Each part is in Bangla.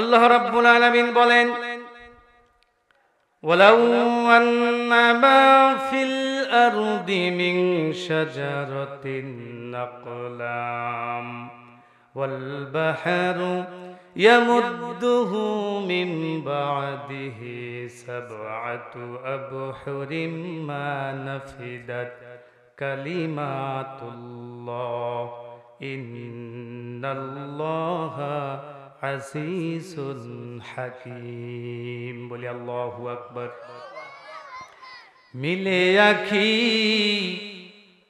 আল্লাহ রাব্বুল আলামিন বলেন ولو أن ما في الأرض من شجرة أقلام والبحر يمده من بعده سبعة أبحر ما نفدت كلمات الله إن الله আজিজুল হাকিম বলি আল্লাহ আকবর মিলে আখি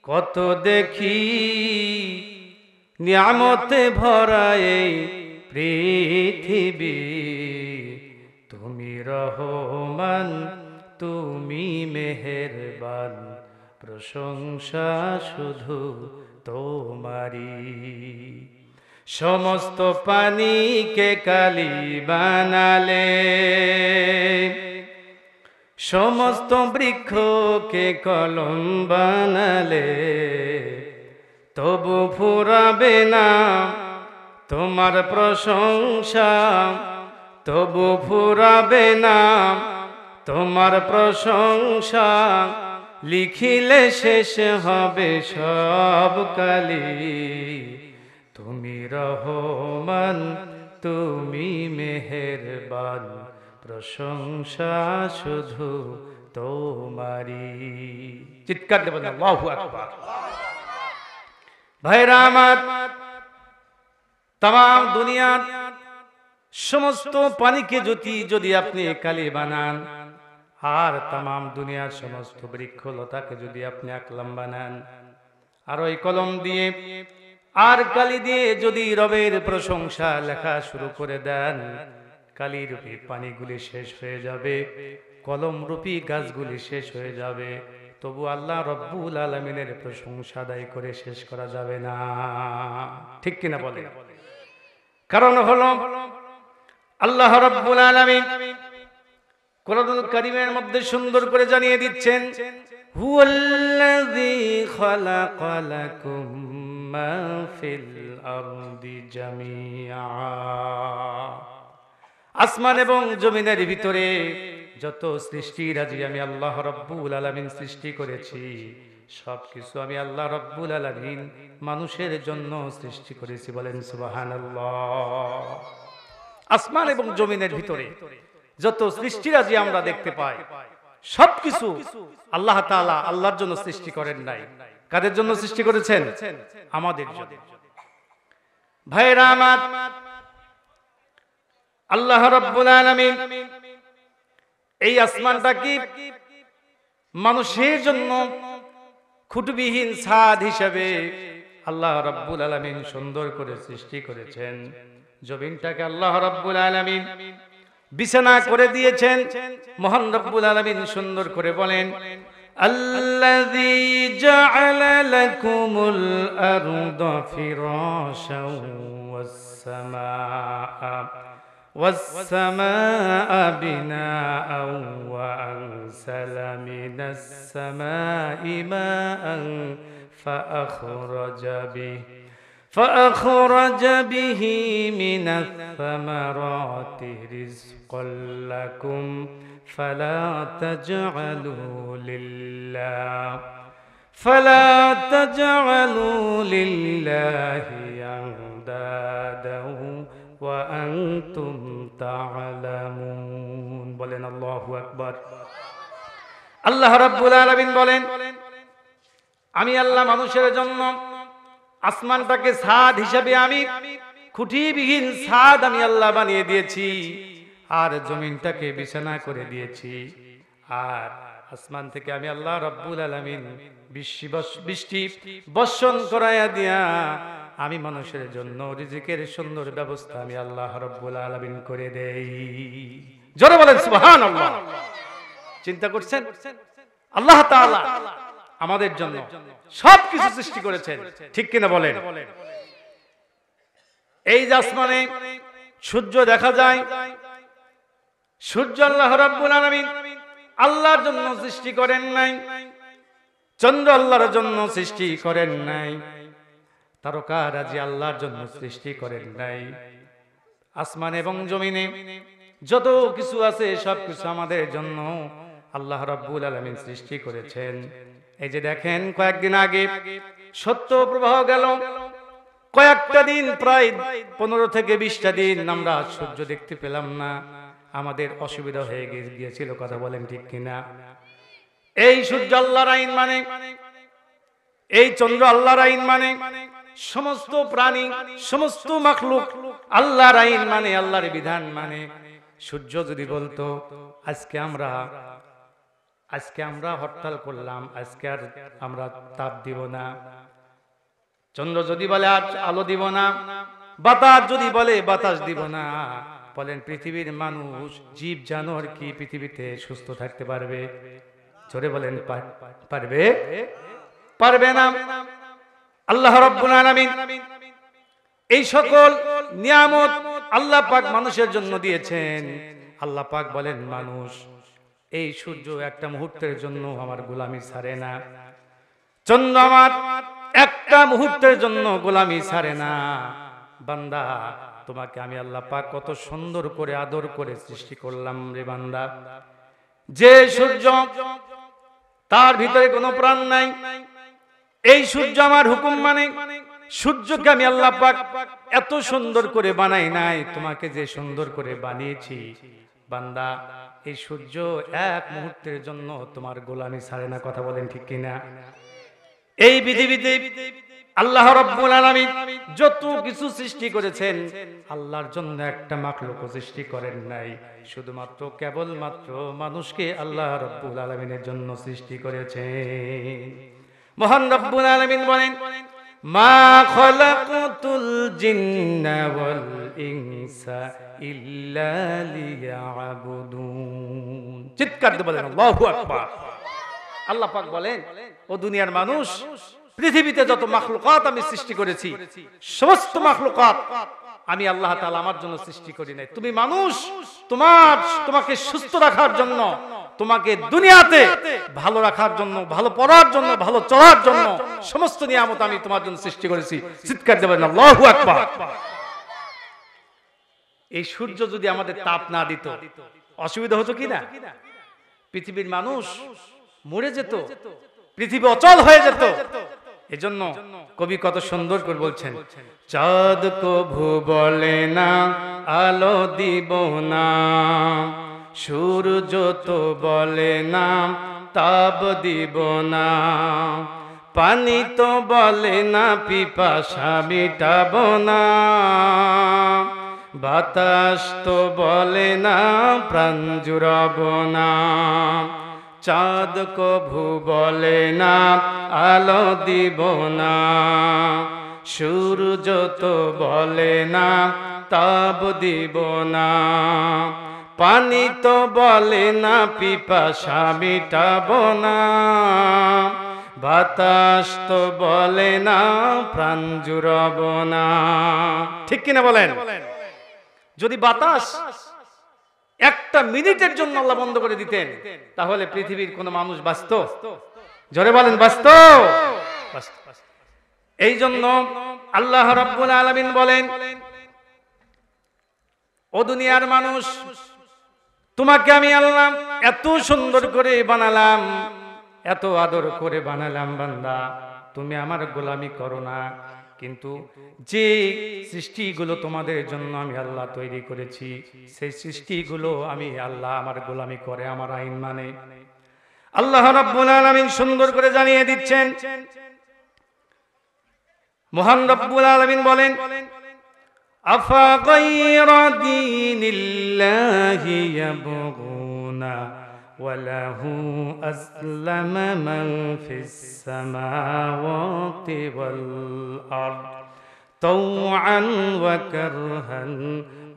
কত দেখি নিয়ামতে ভরা এই পৃথিবী তুমি রহমান তুমি মেহেরবান প্রশংসা শুধু তোমারি সমস্ত পানিকে কালি বানালে সমস্ত বৃক্ষকে কলম বানালে তবু ফুরাবে না তোমার প্রশংসা তবু ফুরাবে না তোমার প্রশংসা লিখিলে শেষ হবে সব কালী তুমি রহমান তুমি মেহেরবান প্রশংসা শুধু তোমারি চিৎকার দেবেন আল্লাহু আকবার ভাইরা আমার তাম দুনিয়ার সমস্ত পানিকে যদি যদি আপনি কালি বানান আর তাম দুনিয়ার সমস্ত বৃক্ষলতাকে যদি আপনি আকলাম বানান আর ওই কলম দিয়ে আর কালি দিয়ে যদি রবের প্রশংসা লেখা শুরু করে দেন কালি রূপী পানিগুলি শেষ হয়ে যাবে কলম রূপী গাছগুলি শেষ হয়ে যাবে তবু আল্লাহ রব্বুল আলমিনের প্রশংসা দায় করে শেষ করা যাবে না ঠিক কিনা বলে কারণ হল আল্লাহ রব্বুল আলমিন কোরআনুল করিমের মধ্যে সুন্দর করে জানিয়ে দিচ্ছেন হুয়াল্লাযী খালাকালাকুম ما في الأرض جميعا আসমান এবং জমিনের ভিতরে যত সৃষ্টি রাজি আমি আল্লাহ রব্বুল আলমিন সৃষ্টি করেছি সব কিছু আমি আল্লাহ রব্বুল আলমিন মানুষের জন্য সৃষ্টি করেছি বলেন সুবাহান আসমান এবং জমিনের ভিতরে যত সৃষ্টি রাজি আমরা দেখতে পাই সবকিছু আল্লাহ তালা আল্লাহর জন্য সৃষ্টি করেন নাই কাদের জন্য সৃষ্টি করেছেন আমাদের জন্য ভাইরা আমার আল্লাহ এই আসমানটা কি মানুষের জন্য খুটবিহীন সাদ হিসেবে আল্লাহ রব্বুল আলামিন সুন্দর করে সৃষ্টি করেছেন জমিনটাকে আল্লাহ রব্বুল আলামিন বিছানা করে দিয়েছেন মহান রব্বুল আলামিন সুন্দর করে বলেন الذي جعل لكم الأرض فراشا والسماء والسماء بناء وأنزل من السماء ماء فأخرج به فأخرج به من الثمرات رزقا لكم ۖ فلا تجعلوا لله فلا تجعلوا لله أندادا وأنتم تعلمون বলেন الله أكبر আল্লাহ রাব্বুল আলামিন বলেন আমি আল্লাহ মানুষের জন্য আসমানটাকে ছাদ হিসাবে আমি খুঁটিবিহীন ছাদ আমি আল্লাহ বানিয়ে দিয়েছি আর জমিনটাকে বিছানা করে দিয়েছি আর আসমান থেকে আমি আল্লাহ রব্বুল আলমিন বৃষ্টি বর্ষণ করাইয়া দিয়া আমি মানুষের জন্য রিজিকের সুন্দর ব্যবস্থা আমি আল্লাহ রব্বুল আলমিন করে দেই জোরে বলেন সুহান চিন্তা করছেন আল্লাহ আমাদের জন্য সবকিছু সৃষ্টি করেছেন ঠিক কিনা বলেন এই যে আসমানে সূর্য দেখা যায় সূর্য আল্লাহ রব্বুল আলামিন আল্লাহর জন্য সৃষ্টি করেন নাই চন্দ্র আল্লাহর জন্য সৃষ্টি করেন নাই তারকা রাজি আল্লাহর জন্য সৃষ্টি করেন নাই আসমান এবং জমিনে যত কিছু আছে সব কিছু আমাদের জন্য আল্লাহ রব্বুল আলামিন সৃষ্টি করেছেন এই যে দেখেন কয়েকদিন আগে সত্য প্রবাহ গেল কয়েকটা দিন প্রায় পনেরো থেকে বিশটা দিন আমরা সূর্য দেখতে পেলাম না আমাদের অসুবিধা হয়ে গিয়েছিল কথা বলেন ঠিক কিনা এই সূর্য আল্লাহর আইন মানে এই চন্দ্র আল্লাহর আইন মানে সমস্ত প্রাণী সমস্ত মাখলুক আল্লাহর আইন মানে আল্লাহর বিধান মানে সূর্য যদি বলতো আজকে আমরা আজকে আমরা হরতাল করলাম আজকে আর আমরা তাপ দিব না চন্দ্র যদি বলে আর আলো দিব না বাতাস যদি বলে বাতাস দিব না বলেন পৃথিবীর মানুষ জীব জানোয়ার কি পৃথিবীতে সুস্থ থাকতে পারবে জোরে বলেন পারবে পারবে না আল্লাহ রব্বুল আলামিন এই সকল নিয়ামত আল্লাহ পাক মানুষের জন্য দিয়েছেন আল্লাহ পাক বলেন মানুষ এই সূর্য একটা মুহূর্তের জন্য আমার গোলামি ছাড়ে না চন্দ্র আমার একটা মুহূর্তের জন্য গোলামি ছাড়ে না বান্দা তোমাকে আমি আল্লাহ পাক কত সুন্দর করে আদর করে সৃষ্টি করলাম রে বান্দা যে সূর্য তার ভিতরে কোনো প্রাণ নাই এই সূর্য আমার হুকুম মানে সূর্যকে আমি আল্লাহ পাক এত সুন্দর করে বানাই নাই তোমাকে যে সুন্দর করে বানিয়েছি বান্দা এই সূর্য এক মুহূর্তের জন্য তোমার গোলামি ছাড়ে না কথা বলেন ঠিক কিনা এই পৃথিবীতে আল্লাহ রব্বুল আলামিন যত কিছু সৃষ্টি করেছেন আল্লাহর জন্য একটা মাকলুকও সৃষ্টি করেন নাই শুধুমাত্র কেবলমাত্র মানুষকে আল্লাহ রব্বুল আলামিনের জন্য সৃষ্টি করেছেন মহান রব্বুল আলামিন বলেন মা খলাকুতুল জিন্না ওয়াল ইনসা ইল্লা লিয়াবুদুন চিৎকার দিয়ে বলেন আল্লাহু আকবার আল্লাহ পাক বলেন ও দুনিয়ার মানুষ পৃথিবীতে যত মাখলুকাত আমি সৃষ্টি করেছি সমস্ত মাখলুকাত আমি আল্লাহ তালা আমার জন্য সৃষ্টি করি নাই তুমি মানুষ তোমার তোমাকে সুস্থ রাখার জন্য তোমাকে দুনিয়াতে ভালো রাখার জন্য ভালো পড়ার জন্য ভালো চলার জন্য সমস্ত নিয়ামত আমি তোমার জন্য সৃষ্টি করেছি চিৎকার দেবেন আল্লাহু আকবার এই সূর্য যদি আমাদের তাপ না দিত অসুবিধা হতো কি না পৃথিবীর মানুষ মরে যেত পৃথিবী অচল হয়ে যেত এজন্য কবি কত সুন্দর করে বলছেন চাঁদ কভু বলে না আলো দিব না সূর্য তো বলে না তাপ দিব না পানি তো বলে না পিপাসা মিটাব না বাতাস তো বলে না প্রাণ জুড়াব না চাঁদ কভু বলে না আলো দিব না সূর্য তো বলে না তাপ দিব না পানি তো বলে না পিপাসা মিটাব না বাতাস তো বলে না প্রাণ জুড়ব না ঠিক কিনা বলেন যদি বাতাস একটা মিনিটের জন্য আল্লাহ বন্ধ করে দিতেন তাহলে পৃথিবীর কোন মানুষ বাঁচত জোরে বলেন বাঁচত এই জন্য আল্লাহ রাব্বুল আলামিন বলেন ও দুনিয়ার মানুষ তোমাকে আমি আল্লাহ এত সুন্দর করে বানালাম এত আদর করে বানালাম বান্দা তুমি আমার গোলামি করো না কিন্তু যে সৃষ্টিগুলো তোমাদের জন্য আমি আল্লাহ তৈরি করেছি সেই সৃষ্টিগুলো আমি আল্লাহ আমার গোলামি করে আমার আইন মানে আল্লাহ রাব্বুল আলামিন সুন্দর করে জানিয়ে দিচ্ছেন মহান রব্বুল আলমিন বলেন আফা গায়রা দীনিল্লাহি ইয়াবগুনা وله أسلم من في السماوات والأرض طوعا وكرها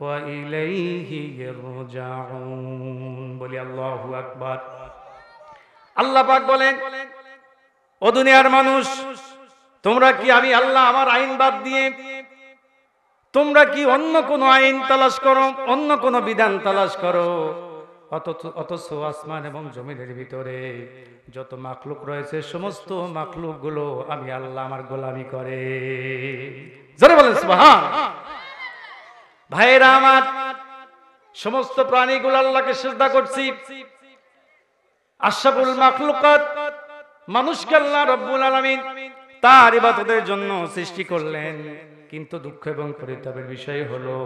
وإليه يرجعون بلي الله أكبر আল্লাহ পাক বলেন ও দুনিয়ার মানুষ তোমরা কি আমি আল্লাহ আমার আইন বাদ দিয়ে তোমরা কি অন্য কোনো আইন তালাশ করো অন্য কোনো বিধান তালাশ করো অথচ আসমান এবং জমিনের ভিতরে যত মাকলুক রয়েছে সমস্ত মাকলুক গুলো আমি আল্লাহ আমার গোলামি করে জোরে ভাইয়েরা আমার সমস্ত প্রাণীগুলো আল্লাহকে শ্রদ্ধা করছি আশাবুল মাকলুকাত মানুষকে আল্লাহ রব্বুল আলমিন তার ইবাদতের জন্য সৃষ্টি করলেন কিন্তু দুঃখ এবং পরিতাপের বিষয় হলো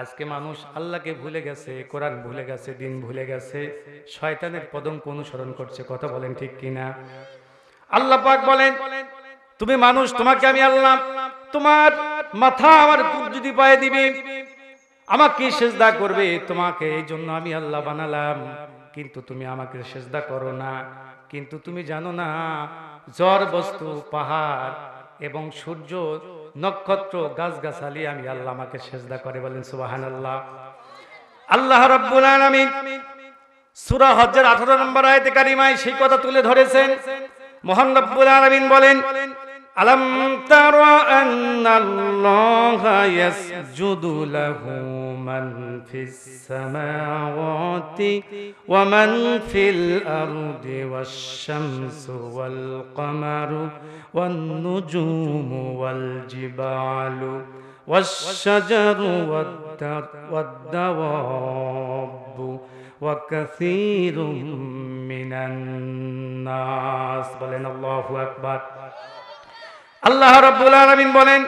আজকে মানুষ আল্লাহকে ভুলে গেছে কোরআন ভুলে গেছে দিন ভুলে গেছে শয়তানের পদঙ্ক অনুসরণ করছে কথা বলেন ঠিক কিনা আল্লাহ পাক বলেন তুমি মানুষ তোমাকে আমি আল্লাহ তোমার মাথা আমার যদি পায়ে দিবে আমাকে সেজদা করবে তোমাকে এই জন্য আমি আল্লাহ বানালাম কিন্তু তুমি আমাকে সেজদা করো না কিন্তু তুমি জানো না জ্বর বস্তু পাহাড় এবং সূর্য নক্ষত্র গাছগাছালি আমি আল্লাহ আমাকে সেজদা করে বলেন সুবাহান আল্লাহ আল্লাহ রব্বুল আলামিন সুরা হজ্জের আঠারো নম্বর আয়তে কারিমায় সেই কথা তুলে ধরেছেন মোহাম্মদ রব্বুল আলামিন বলেন ألم تر أن الله يسجد له من في السماوات ومن في الأرض والشمس والقمر والنجوم والجبال والشجر والدواب وكثير من الناس بلن الله أكبر আল্লাহ রব্বুল আলমিন বলেন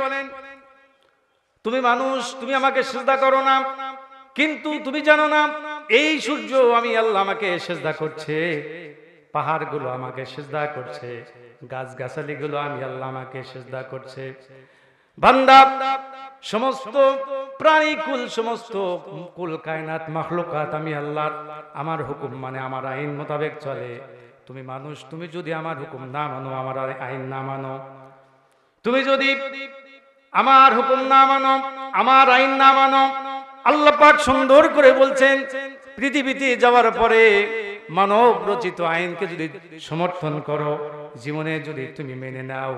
তুমি মানুষ তুমি আমাকে সেজদা করো না কিন্তু তুমি জানো না এই সূর্য আমি আল্লাহ আমাকে সেজদা করছে পাহাড়গুলো আমাকে সেজদা করছে গাছগাছালিগুলো আমি আল্লাহ আমাকে সেজদা করছে বান্দা সমস্ত প্রাণী কুল সমস্ত কুল কায়নাত মাখলুকাত আমি আল্লাহর আমার হুকুম মানে আমার আইন মোতাবেক চলে তুমি মানুষ তুমি যদি আমার হুকুম না মানো আমার আইন না মানো তুমি যদি আমার হুকুম না মানো আমার আইন না মানো আল্লাহ পাক সুন্দর করে বলছেন পৃথিবীতে যাওয়ার পরে মানব রচিত আইনকে যদি সমর্থন করো জীবনে যদি তুমি মেনে নাও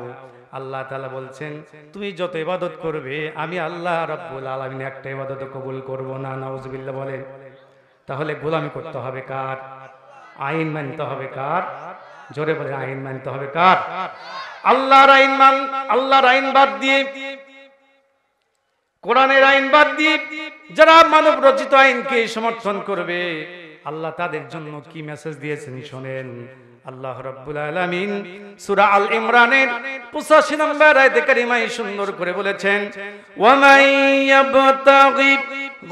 আল্লাহ তালা বলছেন তুমি যত ইবাদত করবে আমি আল্লাহ রাব্বুল আলমিন একটা ইবাদত কবুল করব না নাউজবিল্লা বলে তাহলে গোলামি করতে হবে কার আইন মানতে হবে কার জোরে বলে আইন মানতে হবে কার আল্লাহর আইন মান আল্লাহর আইন বাদ দিয়ে কোরআনের আইন বাদ দিয়ে যারা মানব রচিত আইনকে সমর্থন করবে আল্লাহ তাদের জন্য কি মেসেজ দিয়েছেন শোনেন আল্লাহ রাব্বুল আলামিন সূরা আল ইমরানের 85 নম্বর আয়াতে কারিমায় সুন্দর করে বলেছেন ওয়া মাইয়াবতাগি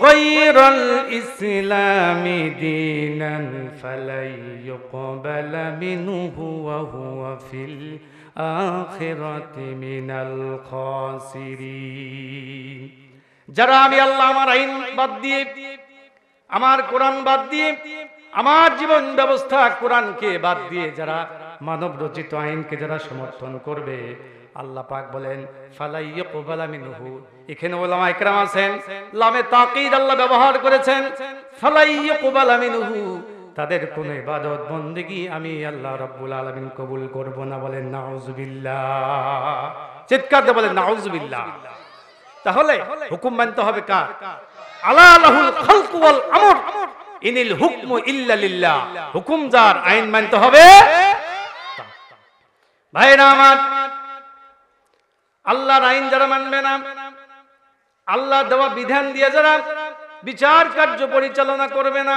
গায়রাল ইসলামি দীনান ফালাইয়ুকবাল মিনহু ওয়া হুয়া ফিল আখিরাতি মিনাল খাসিরিন যারা আমি আল্লাহ আমার আইন বাদ দিয়ে আমার কোরআন বাদ দিয়ে আমার জীবন ব্যবস্থা কোরআনকে বাদ দিয়ে যারা মানব রচিত আইনকে যারা সমর্থন করবে আল্লাহ পাক বলেন ফালাইয়া কোবালা মিনহু এখানে ওলামা ইকরাম আছেন লামে তাকিদ আল্লাহ ব্যবহার করেছেন ফালাইয়া কোবালা মিনহু তাদের কোনো ইবাদত বন্দিগি আমি আল্লাহ রব্বুল আলমিন কবুল করব না বলেন নাউজবিল্লা চিৎকার দিয়ে বলেন নাউজবিল্লা তাহলে হুকুম মানতে হবে কার আল্লাহর আইন মানবে না আল্লাহ দেওয়া বিধান দিয়ে যারা বিচার কার্য পরিচালনা করবে না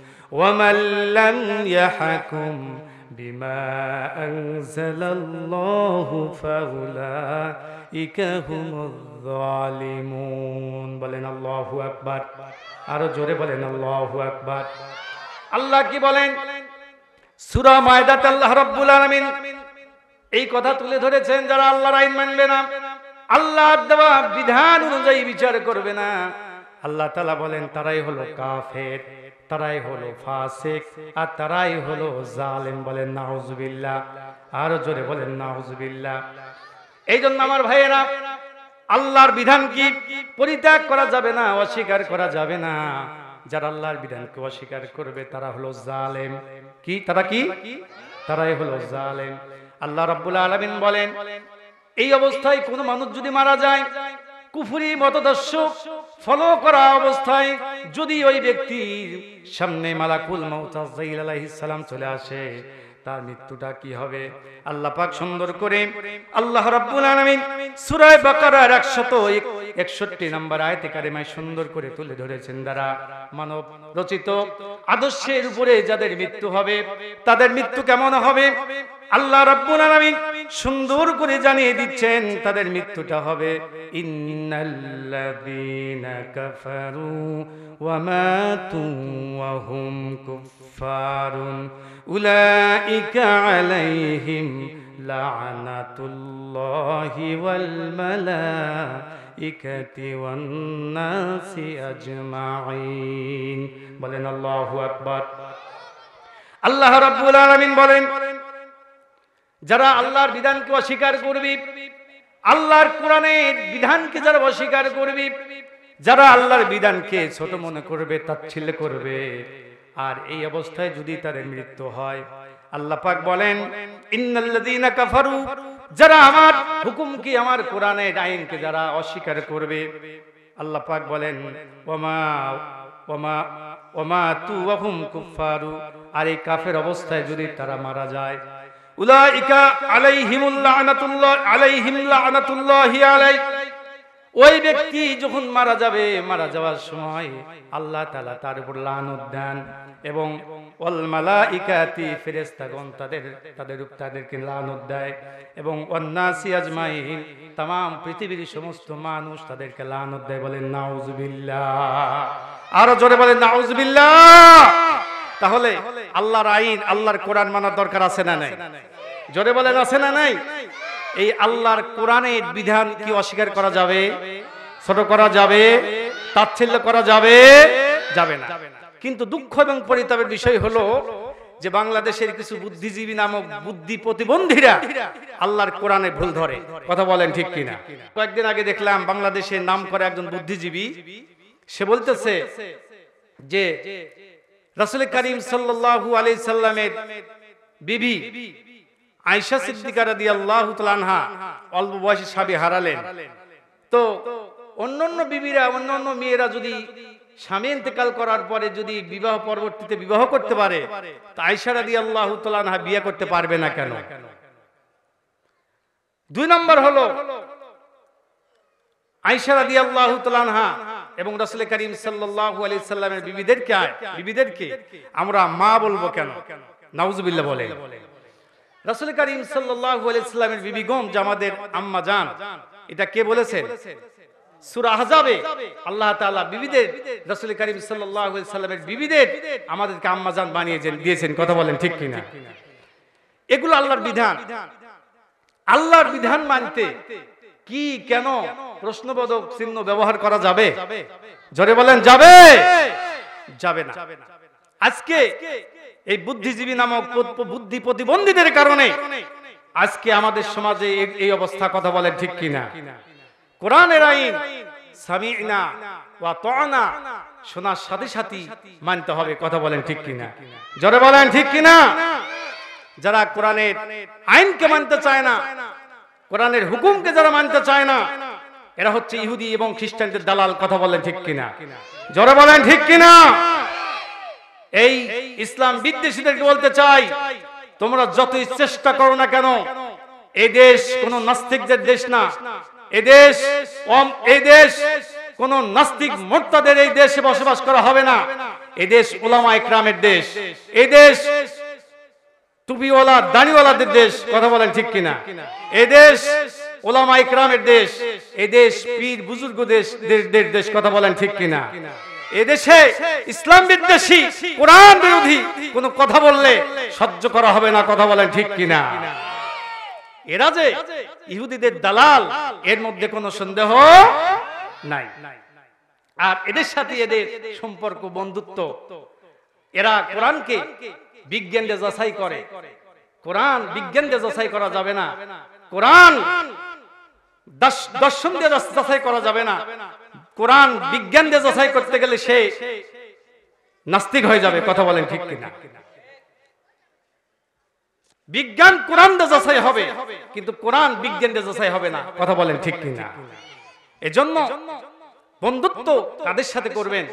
ومن لم يحكم بما أنزل الله فأولئك هم الظالمون বলেন الله أكبر আরো জোরে বলেন আল্লাহু আকবার আল্লাহ কি বলেন সুরা মায়দাতে আল্লাহ রাব্বুল আলামিন এই কথা তুলে ধরেছেন যারা আল্লাহর আইন মানবে না আল্লাহ দেওয়া বিধান অনুযায়ী বিচার করবে না আল্লাহ তালা বলেন তারাই হলো কাফের তারাই হলো ফাসেক আর তারাই হলো জালেম বলেন নাউজবিল্লা আরো জোরে বলেন নাউজবিল্লা এই জন্য আমার ভাইয়েরা আল্লাহর বিধান কি পরিত্যাগ করা যাবে না অস্বীকার করা যাবে না যারা আল্লাহর বিধানকে অস্বীকার করবে তারা হলো জালেম কি তারা কি তারাই হলো জালেম আল্লাহ রাব্বুল আলমিন বলেন এই অবস্থায় কোনো মানুষ যদি মারা যায় কুফুরি মতদর্শক ফলো করা অবস্থায় যদি ওই ব্যক্তির সামনে মালাকুল মৌতাজাইল চলে আসে তার মৃত্যুটা কি হবে আল্লাহ পাক সুন্দর করে আল্লাহ রাব্বুল আলামিন সূরা বাকারার 100 61 নম্বর আয়াতে কারিমায় সুন্দর করে তুলে ধরেছেন দ্বারা মানব রচিত আদর্শের উপরে যাদের মৃত্যু হবে তাদের মৃত্যু কেমন হবে আল্লাহ রব্বুল আলামিন সুন্দর করে জানিয়ে দিচ্ছেন তাদের মৃত্যুটা হবে ইন্নাল্লাযীনা কাফারু ওয়া মাতু ওয়া হুম কুফফারুন উলাইকা আলাইহিম লা'নাতুল্লাহি ওয়াল মালাইকাতি ওয়ান নাসি আজমাইন বলেন আল্লাহু আকবার আল্লাহ রাব্বুল আলামিন বলেন যারা আল্লাহর বিধানকে অস্বীকার করবি আল্লাহর কোরআনের বিধানকে যারা অস্বীকার করবি যারা আল্লাহর বিধানকে ছোট মনে করবে তার ছেলে করবে আর এই অবস্থায় যদি তার মৃত্যু হয় আল্লাহ পাক বলেন ইন্নাল্লাযীনা কাফারু যারা আমার হুকুম কি আমার কোরআনের আইনকে যারা অস্বীকার করবে আল্লাহ পাক বলেন ওমা ওমা ওমা তু কুফফারু আর এই কাফের অবস্থায় যদি তারা মারা যায় উলাইকা আলাইহিমুল্লাহ আনাতুল্লাহ আলাইহিমুল্লাহ আনাতুল্লাহি আলাই ওই ব্যক্তি যখন মারা যাবে মারা যাওয়ার সময় আল্লাহ তালা তার উপর লানত দেন এবং অলমালাইকাতি ফেরেস্তাগণ তাদের তাদের তাদেরকে লানত দেয় এবং অন্নাসি আজমাইন তাম পৃথিবীর সমস্ত মানুষ তাদেরকে লানত দেয় বলেন নাউজবিল্লা আরো জোরে বলেন নাউজবিল্লা তাহলে আল্লাহর আইন আল্লাহর কোরআন মানার দরকার আছে না নাই জোরে বলেন আছে না নাই এই আল্লাহর কোরআনের বিধান কি অস্বীকার করা যাবে ছোট করা যাবে তাচ্ছিল্য করা যাবে যাবে না কিন্তু দুঃখ এবং পরিতাপের বিষয় হলো যে বাংলাদেশের কিছু বুদ্ধিজীবী নামক বুদ্ধি প্রতিবন্ধীরা আল্লাহর কোরআনে ভুল ধরে কথা বলেন ঠিক কিনা কয়েকদিন আগে দেখলাম বাংলাদেশে নাম করে একজন বুদ্ধিজীবী সে বলতেছে যে রাসুল করিম সাল্লাল্লাহু আলাইহি সাল্লামের বিবি আয়সা সিদ্দিকা রাদি আল্লাহ আনহা অল্প বয়সী স্বামী হারালেন তো অন্যান্য বিবিরা অন্যান্য মেয়েরা যদি স্বামী ইন্তেকাল করার পরে যদি বিবাহ পরবর্তীতে বিবাহ করতে পারে আয়সা রাদি আল্লাহ তালহা বিয়ে করতে পারবে না কেন দুই নম্বর হলো আয়সা রাদি আল্লাহ আনহা এবং রসুল করিম সাল্লাহ আলি সাল্লামের বিবিদেরকে বিবিদেরকে আমরা মা বলবো কেন নাউজুবিল্লা বলে রাসুল করিম সাল্লাল্লাহু আলাইহি সাল্লামের বিবিগণ জামাদের আম্মা জান এটা কে বলেছেন সূরা আহজাবে আল্লাহ তাআলা বিবিদের সাল্লাল্লাহু আলাইহি সাল্লামের বিবিদের আমাদেরকে আম্মা জান দিয়েছেন কথা বলেন ঠিক কিনা এগুলো আল্লাহর বিধান আল্লাহর বিধান মানতে কি কেন প্রশ্নবোধক চিহ্ন ব্যবহার করা যাবে জোরে বলেন যাবে যাবে না আজকে এই বুদ্ধিজীবী নামক বুদ্ধি প্রতিবন্ধীদের কারণে আজকে আমাদের সমাজে এই অবস্থা কথা বলেন ঠিক কিনা কোরআনের আইন শোনার সাথে সাথে মানতে হবে কথা বলেন ঠিক ঠিক যারা আইনকে মানতে চায় না হুকুমকে যারা মানতে চায় না এরা হচ্ছে ইহুদি এবং খ্রিস্টানদের দালাল কথা বলেন ঠিক কিনা জরে বলেন ঠিক কিনা এই ইসলাম বিদ্বেষীদেরকে বলতে চাই তোমরা যতই চেষ্টা করো না কেন এ দেশ কোন নাস্তিকদের দেশ না এদেশ এদেশ কোন নাস্তিক মোর্তাদের এই দেশে বসবাস করা হবে না এদেশ ওলামা ইকরামের দেশ এদেশ টুপিওয়ালা দাড়িওয়ালাদের দেশ কথা বলেন ঠিক কিনা এদেশ ওলামা ইকরামের দেশ এদেশ পীর বুজুর্গ দেশ দেশ কথা বলেন ঠিক কিনা এদেশে ইসলাম বিদ্বেষী কোরআন বিরোধী কোনো কথা বললে সহ্য করা হবে না কথা বলেন ঠিক কিনা এরা যে ইহুদিদের দালাল এর মধ্যে কোন সন্দেহ নাই আর এদের সাথে এদের সম্পর্ক বন্ধুত্ব এরা কোরআনকে বিজ্ঞান দিয়ে যাচাই করে কোরআন বিজ্ঞান দিয়ে যাচাই করা যাবে না কোরআন দর্শন দিয়ে যাচাই করা যাবে না কোরআন বিজ্ঞান দিয়ে যাচাই করতে গেলে সে নাস্তিক হয়ে যাবে কথা বলেন ঠিক কিনা বিজ্ঞান কোরআন দিয়ে যাচাই হবে কিন্তু কোরআন বিজ্ঞান দিয়ে যাচাই হবে না কথা বলেন ঠিক কিনা এজন্য বন্ধুত্ব তাদের সাথে করবেন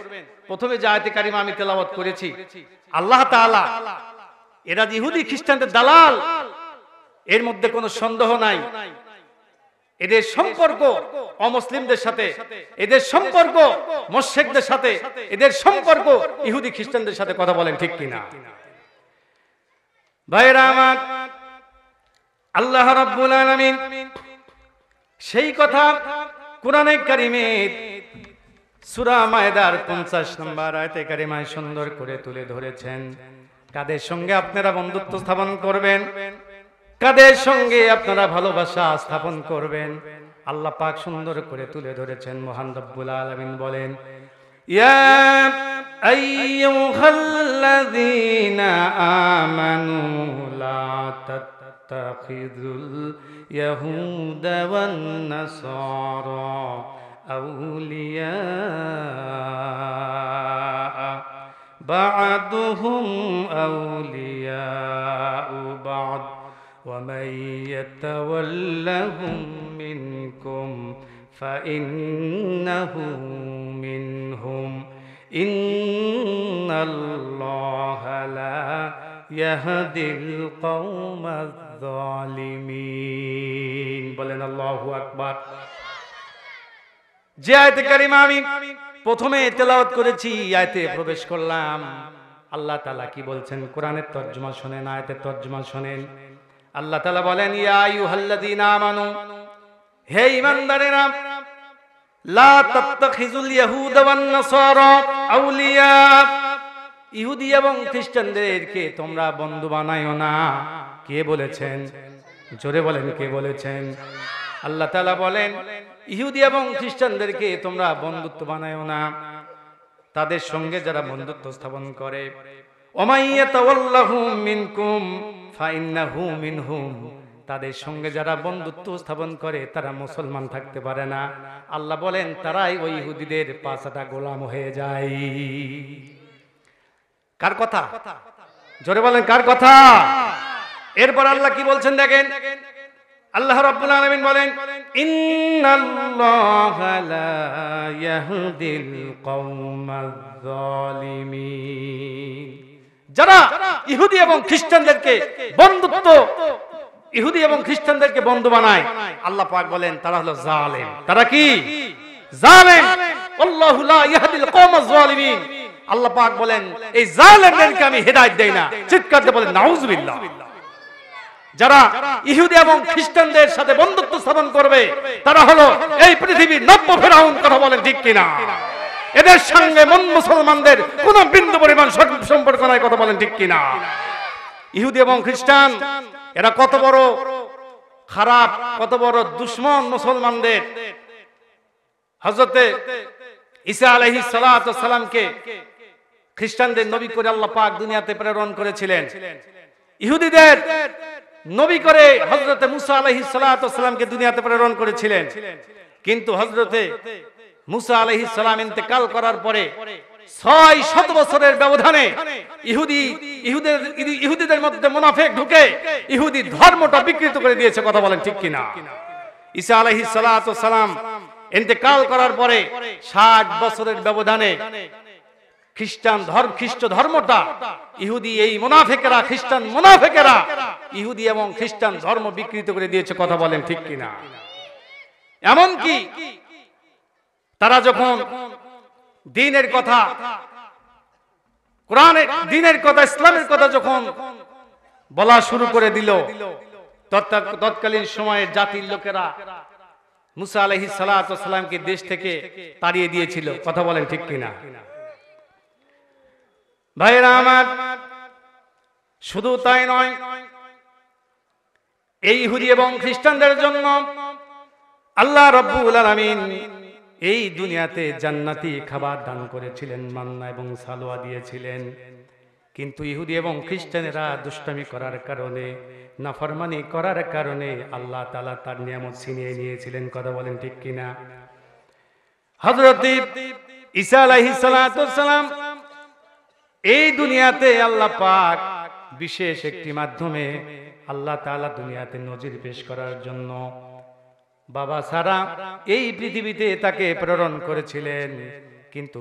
প্রথমে যে কারিমা আমি তেলাওয়াত করেছি আল্লাহ তাআলা এরা ইহুদি খ্রিস্টানদের দালাল এর মধ্যে কোনো সন্দেহ নাই এদের সম্পর্ক অমুসলিমদের সাথে এদের সম্পর্ক মোশেকদের সাথে এদের সম্পর্ক ইহুদি খ্রিস্টানদের সাথে কথা বলেন ঠিক কিনা ভাইরা আমার আল্লাহ রাব্বুল আলামিন সেই কথা কোরআনে কারিমের সুরা মায়দার পঞ্চাশ নম্বর আয়াতে কারিমায় সুন্দর করে তুলে ধরেছেন কাদের সঙ্গে আপনারা বন্ধুত্ব স্থাপন করবেন কাদের সঙ্গে আপনারা ভালোবাসা স্থাপন করবেন আল্লাহ পাক সুন্দর করে তুলে ধরেছেন মহান রব্বুল আলমিন বলেন বাদুহুম আউলিয়া বাদ ومن يتولهم منكم فإنه منهم إن الله لا يهدي القوم الظالمين বলেন الله أكبر যে আয়তে কারিমা আমি প্রথমে তেলাওয়াত করেছি আয়াতে প্রবেশ করলাম আল্লাহ তাআলা কি বলছেন কোরআনের তর্জমা শুনেন আয়াতের তর্জমা শুনেন আল্লাহ তালা বলেন ইয়ায়ু হাল্লাদিন আমানু হে ইমানদারেরা লা তাত্তাখিজুল আউলিয়া ইহুদি এবং খ্রিস্টানদেরকে তোমরা বন্ধু বানায়ো না কে বলেছেন জোরে বলেন কে বলেছেন আল্লাহ তালা বলেন ইহুদি এবং খ্রিস্টানদেরকে তোমরা বন্ধুত্ব বানায়ো না তাদের সঙ্গে যারা বন্ধুত্ব স্থাপন করে অমাইয়া তাওয়াল্লাহু মিনকুম তাদের সঙ্গে যারা বন্ধুত্ব স্থাপন করে তারা মুসলমান থাকতে পারে না আল্লাহ বলেন তারাই ওই ইহুদিদের পাশাটা গোলাম হয়ে যায় কার কথা জোরে বলেন কার কথা এরপর আল্লাহ কি বলছেন দেখেন আল্লাহ রব্বুল আলামিন বলেন ইন্নাল্লাহা লা ইয়াহদিল কওমাজ জালিমিন যারা ইহুদি এবং খ্রিস্টানদেরকে বন্ধুত্ব ইহুদি এবং খ্রিস্টানদেরকে বন্ধু বানায় আল্লাহ পাক বলেন তারা হলো জালেম তারা কি জালেম আল্লাহু লা ইয়াহদিল কওমাজ জালিমিন আল্লাহ পাক বলেন এই জালেমদেরকে আমি হেদায়েত দেই না চিৎকার দিয়ে বলেন নাউজুবিল্লাহ যারা ইহুদি এবং খ্রিস্টানদের সাথে বন্ধুত্ব স্থাপন করবে তারা হলো এই পৃথিবীর নব্য ফেরাউন কথা বলেন ঠিক কিনা এদের সঙ্গে মন মুসলমানদের কোন বিন্দু পরিমাণ সম্পর্ক নাই কথা বলেন ঠিক কিনা ইহুদি এবং খ্রিস্টান এরা কত বড় খারাপ কত বড় দুশ্মন মুসলমানদের হজরতে ইসা আলহি সালামকে খ্রিস্টানদের নবী করে আল্লাহ পাক দুনিয়াতে প্রেরণ করেছিলেন ইহুদিদের নবী করে হজরতে মুসা আলহি সালামকে দুনিয়াতে প্রেরণ করেছিলেন কিন্তু হজরতে মুসা আলহ সালাম ইন্তেকাল করার পরে ছয় শত বছরের ব্যবধানে ইহুদি ইহুদের ইহুদিদের মধ্যে মুনাফেক ঢুকে ইহুদি ধর্মটা বিকৃত করে দিয়েছে কথা বলেন ঠিক কিনা ঈসা আলহি সালাম ইন্তেকাল করার পরে ষাট বছরের ব্যবধানে খ্রিস্টান ধর্ম খ্রিস্ট ধর্মটা ইহুদি এই মুনাফেকেরা খ্রিস্টান মুনাফেকেরা ইহুদি এবং খ্রিস্টান ধর্ম বিকৃত করে দিয়েছে কথা বলেন ঠিক কিনা এমনকি তারা যখন দিনের কথা কোরআনের দিনের কথা ইসলামের কথা যখন বলা শুরু করে দিল তৎকালীন সময়ে জাতির লোকেরা মুসা আলহি সালামকে দেশ থেকে তাড়িয়ে দিয়েছিল কথা বলেন ঠিক কিনা ভাইরা আমার শুধু তাই নয় এই হুরি এবং খ্রিস্টানদের জন্য আল্লাহ রব্বুল আলমিন এই দুনিয়াতে জান্নাতি খাবার দান করেছিলেন মান্না এবং সালোয়া দিয়েছিলেন কিন্তু ইহুদি এবং খ্রিস্টানেরা দুষ্টামি করার কারণে নাফরমানি করার কারণে আল্লাহ তালা তার নিয়ামত ছিনিয়ে নিয়েছিলেন কথা বলেন ঠিক কিনা সালাম এই দুনিয়াতে আল্লাহ পাক বিশেষ একটি মাধ্যমে আল্লাহ তালা দুনিয়াতে নজির পেশ করার জন্য বাবা সারা এই পৃথিবীতে তাকে প্রেরণ করেছিলেন কিন্তু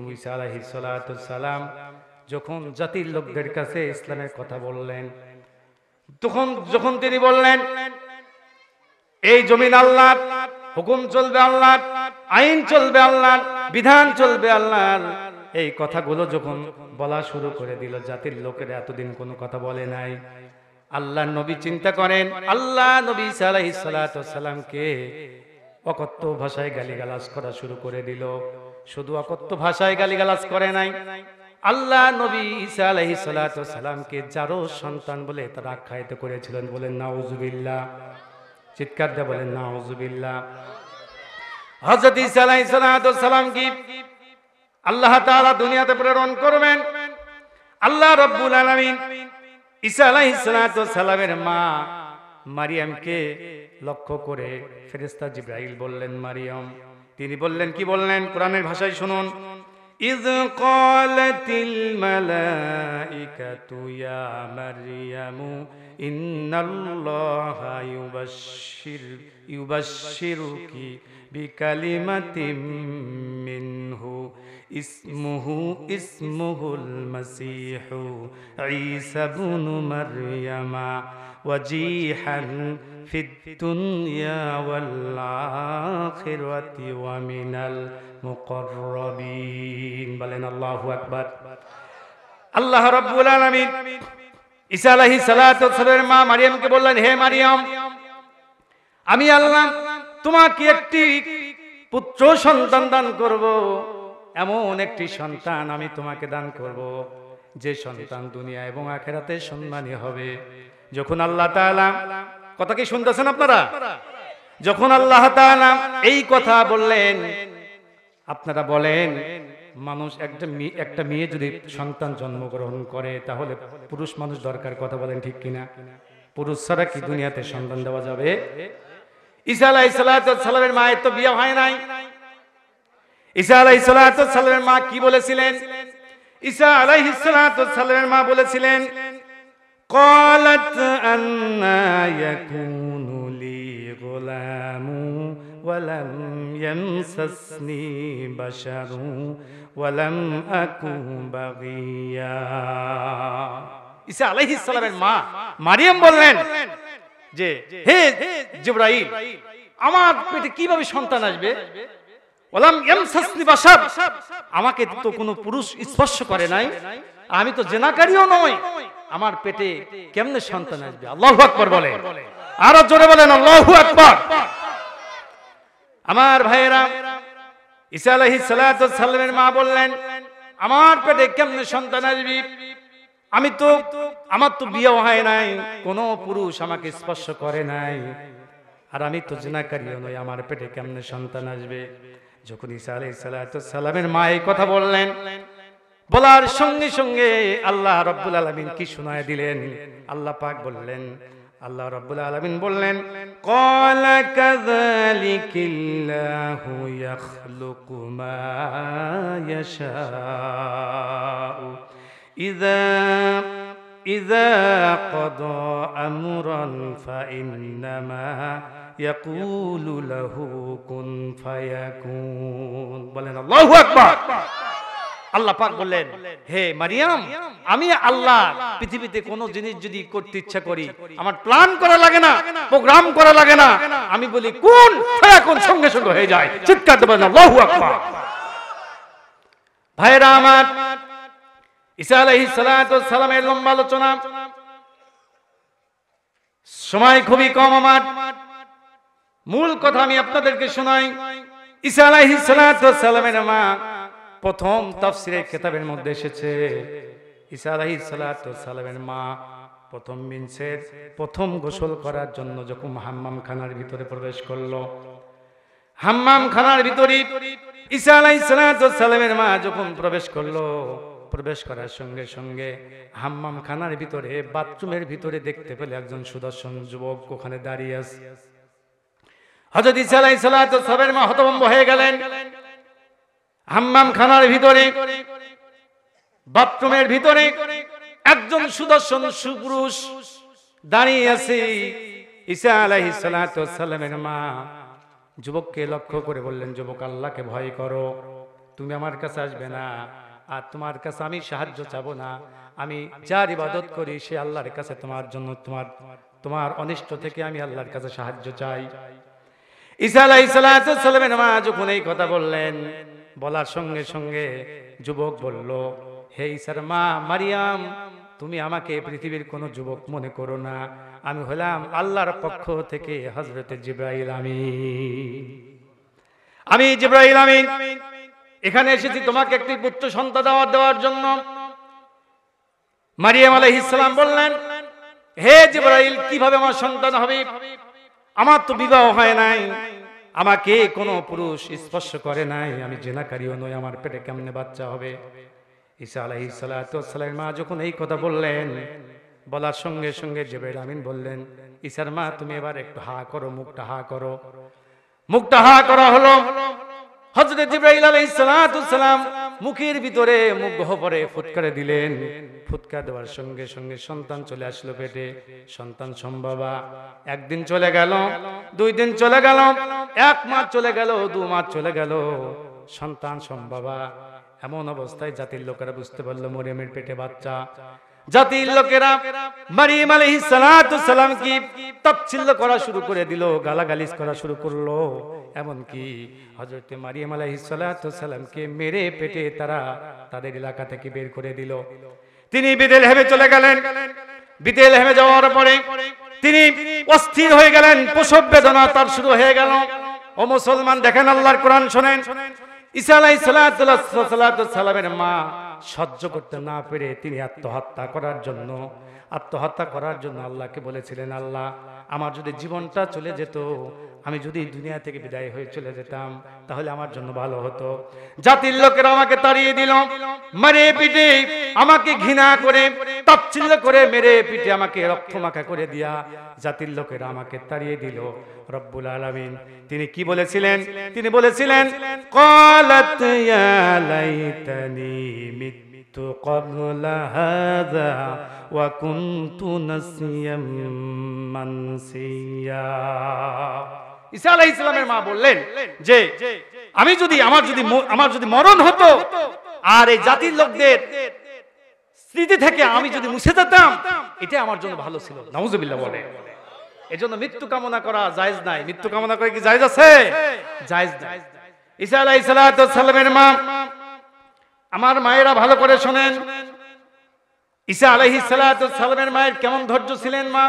সালাম যখন জাতির লোকদের কাছে ইসলামের কথা বললেন তখন যখন তিনি বললেন এই জমিন আল্লাহ হুকুম চলবে আল্লাহ আইন চলবে আল্লাহ বিধান চলবে আল্লাহ এই কথাগুলো যখন বলা শুরু করে দিল জাতির লোকেরা এতদিন কোনো কথা বলে নাই আল্লাহ নবী চিন্তা করেন আল্লাহ নবী সালাহি সালাতামকে অকথ্য ভাষায় গালিগালাজ করা শুরু করে দিল শুধু অকথ্য ভাষায় গালিগালাজ করে নাই আল্লাহ নবী সালাহি আলহি সালাতামকে যারো সন্তান বলে তারা আখ্যায়িত করেছিলেন বলেন নাউজুবিল্লা চিৎকার দেয়া বলেন নাউজুবিল্লা হজরত ঈসা আলহি কি আল্লাহ তাআলা দুনিয়াতে প্রেরণ করবেন আল্লাহ রব্বুল আলমিন ঈসা আলাইসালামের মা মারিয়ামকে লক্ষ্য করে ফেরেস্তা জিব্রাইল বললেন মারিয়াম তিনি বললেন কি বললেন কোরআনের ভাষায় শুনুন إذ قالت الملائكة يا مريم إن الله ইসমুহু ইসমুহুল মসিহু ঈসা বুনু মারইয়ামা وجيحا في الدنيا والآخرة ومن المقربين بلن الله أكبر আল্লাহ রব্বুল আলামিন ঈসা আলাইহিস সালাতু ওয়াসালামের মা মারিয়ামকে বললেন হে মারিয়াম আমি আল্লাহ তোমাকে একটি পুত্র সন্তান দান করব এমন একটি সন্তান আমি তোমাকে দান করব যে সন্তান দুনিয়া এবং আখেরাতে সম্মানী হবে যখন আল্লাহ তাআলা কথা কি শুনতেছেন আপনারা যখন আল্লাহ তাআলা এই কথা বললেন আপনারা বলেন মানুষ একটা মেয়ে একটা মেয়ে যদি সন্তান জন্মগ্রহণ করে তাহলে পুরুষ মানুষ দরকার কথা বলেন ঠিক কিনা পুরুষ ছাড়া কি দুনিয়াতে সন্তান দেওয়া যাবে ঈসা আলাইহিস সালামের মায়ের তো বিয়ে হয় নাই ঈসা আলাই সালামের মা কি বলেছিলেন ঈসা আলাই সালামের মা বলেছিলেন قالت أنا يكون لي غلام ولم يمسسني بشر ولم أكن সালামের মা মারিয়াম বললেন যে হে জিব্রাইল আমার পেটে কিভাবে সন্তান আসবে ওলাম আমাকে তো কোনো পুরুষ স্পর্শ করে নাই আমি তো জেনাকারীও নই আমার পেটে কেমনে সন্তান আসবে আল্লাহু আকবার বলে আরো জোরে বলেন আল্লাহু আকবার আমার ভাইয়েরা ঈসা আলাইহিস সালাতু সাল্লামের মা বললেন আমার পেটে কেমনে সন্তান আসবে আমি তো আমার তো বিয়ে হয় নাই কোনো পুরুষ আমাকে স্পর্শ করে নাই আর আমি তো জেনাকারীও নই আমার পেটে কেমনে সন্তান আসবে যখন ইসা আলাই সালামের মা এই কথা বললেন বলার সঙ্গে সঙ্গে আল্লাহ রব্বুল আলমিন কি শোনায় দিলেন আল্লাহ পাক বললেন আল্লাহ রব্বুল আলমিন বললেন কলা কাযালিকিল্লাহু ইয়াখলুকু মা আমি পৃথিবীতে জিনিস যদি করতে করি আমার করা লাগে না প্রোগ্রাম করা লাগে না আমি বলি কোন কোন সঙ্গে সঙ্গে হয়ে যায় চিৎকার দেবেন ভাইরা আমার ঈসা আলাইহিস লম্বা আলোচনা সময় খুবই কম আমার মূল কথা আমি আপনাদেরকে শোনাই ঈসা আলাইহিস সালামের মা প্রথম তাফসিরের খেতাবের মধ্যে এসেছে ঈসা আলাইহিস সালামের মা প্রথম মিনসের প্রথম গোসল করার জন্য যখন হাম্মাম খানার ভিতরে প্রবেশ করলো হাম্মাম খানার ভিতরে ঈসা আলাইহিস সালামের মা যখন প্রবেশ করলো প্রবেশ করার সঙ্গে সঙ্গে হাম্মাম খানার ভিতরে বাথরুমের ভিতরে দেখতে পেলে একজন সুদর্শন যুবক ওখানে দাঁড়িয়ে আছে হজরত ইসা আলাই সালাত সবের মা হতভম্ব হয়ে গেলেন হাম্মাম খানার ভিতরে বাথরুমের ভিতরে একজন সুদর্শন সুপুরুষ দাঁড়িয়ে আছে ঈসা আলাইহি সালামের মা যুবককে লক্ষ্য করে বললেন যুবক আল্লাহকে ভয় করো তুমি আমার কাছে আসবে না আর তোমার কাছে আমি সাহায্য চাবো না আমি যার ইবাদত করি সে আল্লাহর কাছে তোমার জন্য তোমার তোমার অনিষ্ট থেকে আমি আল্লাহর কাছে সাহায্য চাই বলার সঙ্গে সঙ্গে মারিয়াম তুমি আমাকে আমি হলাম আল্লাহর পক্ষ থেকে হজরত জিব্রাইল আমি আমি আমি এখানে এসেছি তোমাকে একটি পুত্র সন্তান দেওয়া দেওয়ার জন্য মারিয়াম আলহ ইসলাম বললেন হে জিব্রাহিল কিভাবে আমার সন্তান হবে আমার তো বিবাহ হয় নাই আমাকে কোনো পুরুষ স্পর্শ করে নাই আমি জেনাকারীও নই আমার পেটে কেমনে বাচ্চা হবে ঈসা আলাহ ইসালাতামের মা যখন এই কথা বললেন বলার সঙ্গে সঙ্গে জেবের আমিন বললেন ঈশার মা তুমি এবার একটু হা করো মুখটা হা করো মুখটা হা করা হলো হজরত জিব্রাহিল আলাইহিস সালাম মুখের ভিতরে মুখ গহ্বরে ফুটকারে দিলেন ফুটকা দেওয়ার সঙ্গে সঙ্গে সন্তান চলে আসলো পেটে সন্তান সম্ভাবা একদিন চলে গেল দুই দিন চলে গেল এক মাস চলে গেল দু মাস চলে গেল সন্তান সম্ভাবা এমন অবস্থায় জাতির লোকেরা বুঝতে পারলো মরিয়মের পেটে বাচ্চা জাতির লোকেরা মারিয়াম আলাইহিস সালাতু সালাম কি তাফসীল করা শুরু করে দিল গালাগালিস করা শুরু করলো এমনকি হজরতে মারিয়াম আলাইহিস সালাতু কে মেরে পেটে তারা তাদের এলাকা থেকে বের করে দিল তিনি বিদেল হেমে চলে গেলেন বিদেল হেমে যাওয়ার পরে তিনি অস্থির হয়ে গেলেন প্রসব বেদনা তার শুরু হয়ে গেল ও মুসলমান দেখেন আল্লাহর কোরআন শোনেন সালামের মা সহ্য করতে না পেরে তিনি আত্মহত্যা করার জন্য আত্মহত্যা করার জন্য আল্লাহকে বলেছিলেন আল্লাহ আমার যদি জীবনটা চলে যেত আমি যদি দুনিয়া থেকে বিদায় হয়ে চলে যেতাম তাহলে আমার জন্য ভালো হতো জাতির লোকেরা আমাকে তাড়িয়ে দিল মারে পিটে আমাকে ঘৃণা করে তাচ্ছিল্য করে মেরে পিটে আমাকে রক্তমাখা করে দিয়া জাতির লোকেরা আমাকে তাড়িয়ে দিল রব্বুল আলামিন তিনি কি বলেছিলেন তিনি বলেছিলেন কলাত ইয়া লাইতানি মিত্তু হাযা ওয়া কুনতু নাসিয়াম মানসিয়া ঈসা আলাইহিস ইসলামের মা বললেন যে আমি যদি আমার যদি আমার যদি মরণ হতো আর এই জাতির লোকদের স্মৃতি থেকে আমি যদি মুছে যেতাম এটা আমার জন্য ভালো ছিল নাউজুবিল্লাহ বলে এজন্য মৃত্যু কামনা করা জায়েজ নাই মৃত্যু কামনা করে কি জায়েজ আছে জায়েজ নাই ঈসা আলাইহিস সালামের মা আমার মায়েরা ভালো করে শোনেন ঈসা আলাইহিস সালামের মায়ের কেমন ধৈর্য ছিলেন মা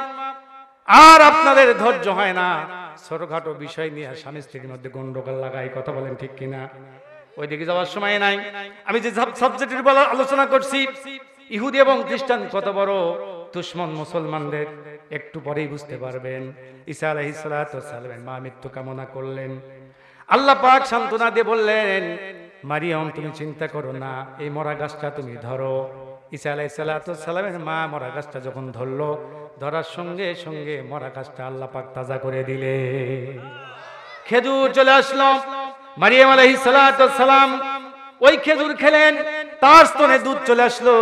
আর আপনাদের ধৈর্য হয় না ছোটখাটো বিষয় নিয়ে স্বামী স্ত্রীর মধ্যে গন্ডগোল লাগাই কথা বলেন ঠিক কিনা ওইদিকে যাওয়ার সময় নাই আমি যে সাবজেক্টের বলার আলোচনা করছি ইহুদি এবং খ্রিস্টান কত বড় দুশ্মন মুসলমানদের একটু পরেই বুঝতে পারবেন ঈসা আলাইসালামের মা মৃত্যু কামনা করলেন আল্লাহ পাক সান্ত্বনা দিয়ে বললেন মারিয়াম তুমি চিন্তা করো না এই মরা গাছটা তুমি ধরো ঈসা আলাইসালামের মা মরা গাছটা যখন ধরলো ধরার সঙ্গে সঙ্গে মরা গাছটা আল্লাহ তাজা করে দিলে খেজুর চলে আসলো মারিয়াম আলাইহিস সালাম ওই খেজুর খেলেন তার স্তনে দুধ চলে আসলো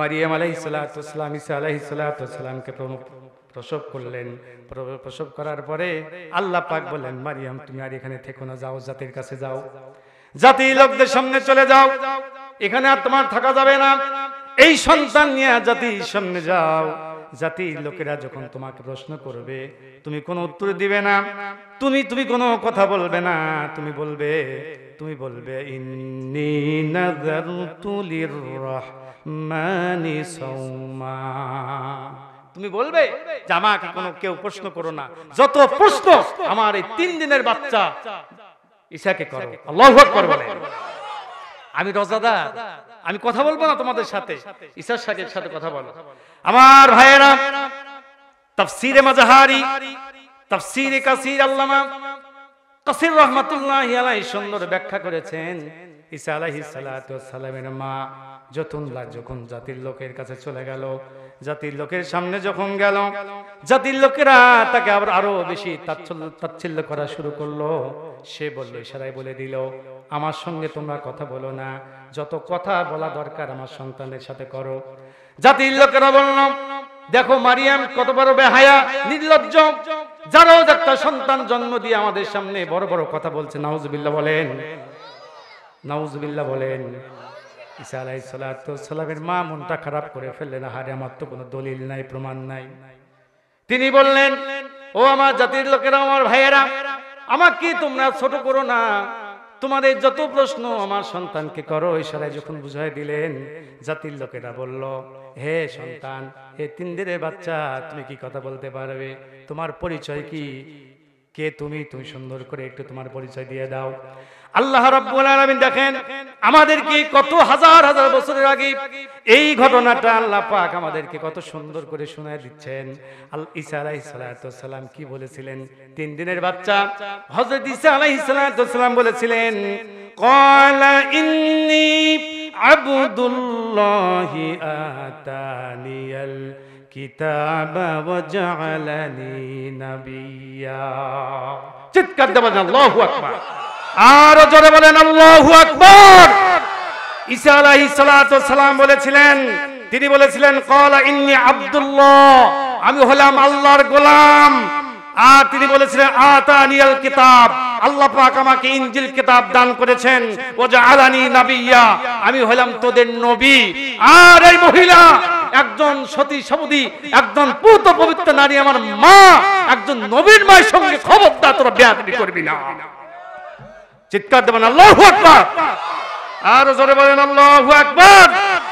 মারিয়াম আলাইহিস সালাম ঈসা আলাইহিস সালামকে প্রসব করলেন প্রসব করার পরে আল্লাহ পাক বললেন মারিয়াম তুমি আর এখানে থেকো না যাও জাতির কাছে যাও জাতি লোকদের সামনে চলে যাও এখানে আর তোমার থাকা যাবে না এই সন্তান নিয়ে জাতির সামনে যাও জাতির লোকেরা যখন তোমাকে প্রশ্ন করবে তুমি কোনো উত্তর দিবে না তুমি তুমি কোনো কথা বলবে না তুমি বলবে তুমি বলবে ইন্নি নাযারতু লিররহমানি সাওমা তুমি বলবে যে আমাকে কোনো কেউ প্রশ্ন করো না যত প্রশ্ন আমার এই তিন দিনের বাচ্চা ঈশাকে করো আল্লাহু আকবার বলে আমি রোজাদার আমি কথা বলবো না তোমাদের সাথে ঈশ্বর সাহেবের সাথে কথা বলো আমার ভাইয়েরা তাফসিরে মাজহারি তাফসিরে কাসির আল্লামা কাসির রহমাতুল্লাহ আলাইহি সুন্দর ব্যাখ্যা করেছেন ঈসা আলাইহিস সালাতু সালামের মা যতনলা যখন জাতির লোকের কাছে চলে গেল জাতির লোকের সামনে যখন গেল জাতির লোকেরা তাকে আবার আরো বেশি তাচ্ছিল্য করা শুরু করলো সে বলল ইশারায় বলে দিল আমার সঙ্গে তোমরা কথা বলো না যত কথা বলা দরকার আমার সন্তানের সাথে করো জাতির লোকেরা বললাম দেখো মারিয়াম কত বড় বেহায়া নির্লজ্জ যারাও একটা সন্তান জন্ম দিয়ে আমাদের সামনে বড় বড় কথা বলছে নাউজবিল্লা বলেন নাউজবিল্লা বলেন ঈসা আলাই মা মনটা খারাপ করে ফেললেন হারে আমার তো কোনো দলিল নাই প্রমাণ নাই তিনি বললেন ও আমার জাতির লোকেরা আমার ভাইয়েরা আমাকে তোমরা ছোট করো না তোমাদের যত প্রশ্ন আমার সন্তানকে করো ইশারায় যখন বুঝাই দিলেন জাতির লোকেরা বলল হে সন্তান হে দিনের বাচ্চা তুমি কি কথা বলতে পারবে তোমার পরিচয় কি কে তুমি তুমি সুন্দর করে একটু তোমার পরিচয় দিয়ে দাও আল্লাহ রাব্বুল আলামিন দেখেন আমাদেরকে কত হাজার হাজার বছরের আগে এই ঘটনাটা আল্লাহ পাক আমাদেরকে কত সুন্দর করে শুনে দিচ্ছেন আল ঈসা আলাইহিস সালাম কি বলেছিলেন তিন দিনের বাচ্চা হযরত ঈসা আলাইহিস সালাম বলেছিলেন ক্বালা ইন্নী আবদুল্লাহি আতানিয়াল الكتاب وجعلني نبيا চিৎকার দেবেন আল্লাহু আকবার আর জোরে বলেন আল্লাহু আকবার ঈসা আলাইহিস সালাতু সালাম বলেছিলেন তিনি বলেছিলেন কলা ইন্নী আব্দুল্লাহ আমি হলাম আল্লাহর গোলাম আর তিনি বলেছিলেন আতানিয়াল কিতাব আল্লাহ পাক আমাকে ইনজিল কিতাব দান করেছেন ও আলানি নাবিয়া আমি হলাম তোদের নবী আর এই মহিলা একজন সতী সাবুদি একজন পুত পবিত্র নারী আমার মা একজন নবীর মায়ের সঙ্গে খবরদার তোরা বেয়াদি করবি না চিৎকার দেবেন আল্লাহু আকবার আর জোরে বলেন আল্লাহু আকবার